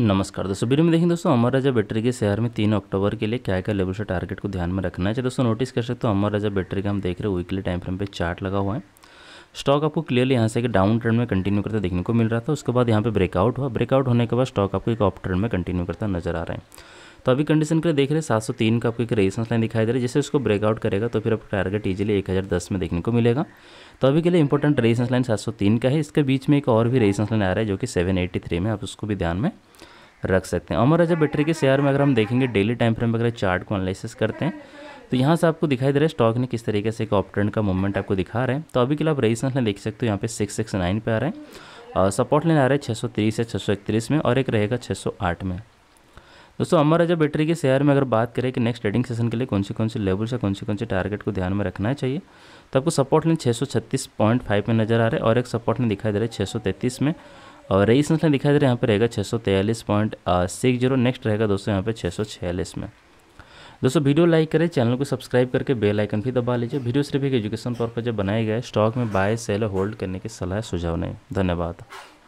नमस्कार दोस्तों वीडियो में देखें दोस्तों अमर राजा बैटरी के शहर में तीन अक्टूबर के लिए क्या क्या लेवल से टारगेट को ध्यान में रखना है अच्छा दोस्तों नोटिस कर सकते हो अमर राजा बैटरी का हम देख रहे हैं वीकली टाइम फ्रेम पे चार्ट लगा हुआ है स्टॉक आपको क्लियरली यहाँ से एक डाउन ट्रेंड में कंटिन्यू करता देखने को मिल रहा था उसके बाद यहाँ पर ब्रेकआउट हुआ ब्रेकआउट होने के बाद स्टॉक आपको एक ऑफ ट्रेंड में कंटिन्यू करता नजर आ रहा है तो अभी कंडीशन के लिए देख रहे हैं सात सौ तीन का आपको एक रेजिस्टेंस लाइन दिखाई दे रहा है जैसे उसको ब्रेकआउट करेगा तो फिर आपको टारगेट इजीली एक हज़ार दस में देखने को मिलेगा तो अभी के लिए इंपॉर्टेंट रेजिस्टेंस लाइन सात सौ तीन का है इसके बीच में एक और भी रेजिस्टेंस लाइन आ रहा है जो कि सेवन एट्टी थ्री में आप उसको भी ध्यान में रख सकते हैं अमर राजा बैटरी के शेयर में अगर हम देखेंगे डेली टाइम फ्रेम अगर चार्ट को एनालिसिस करते हैं तो यहाँ से आपको दिखाई दे रहा है स्टॉक ने किस तरीके से एक ऑप्ट्रेंड का मूवमेंट आपको दिखा रहे हैं तो अभी के लिए आप रेजिस्टेंस में देख सकते हो यहाँ पे सिक्स सिक्स नाइन पे आ रहे हैं और सपोर्ट लेने आ रहे हैं 630 से 631 में और एक रहेगा 608 में दोस्तों अमर राजा बैटरी के शेयर में अगर बात करें कि नेक्स्ट ट्रेडिंग सेशन के लिए कौन सी कौन सी लेवल से कौन सी कौन सी टारगेट को ध्यान में रखना चाहिए तो आपको सपोर्ट पॉइंट फाइव में नजर आ रहा है और एक सपोर्ट में दिखाई दे रहा है 633 में और रेजिस्टेंस लाइन दिखाई दे रहा है यहाँ पर रहेगा छः सौ पॉइंट सिक्स जीरो नेक्स्ट रहेगा दोस्तों यहाँ पे छः सौ छियालीस में दोस्तों वीडियो लाइक करें चैनल को सब्सक्राइब करके बेल आइकन भी दबा लीजिए वीडियो सिर्फ एक एजुकेशन पर्पज बनाए गए स्टॉक में बाय सेल होल्ड करने की सलाह सुझाव नहीं धन्यवाद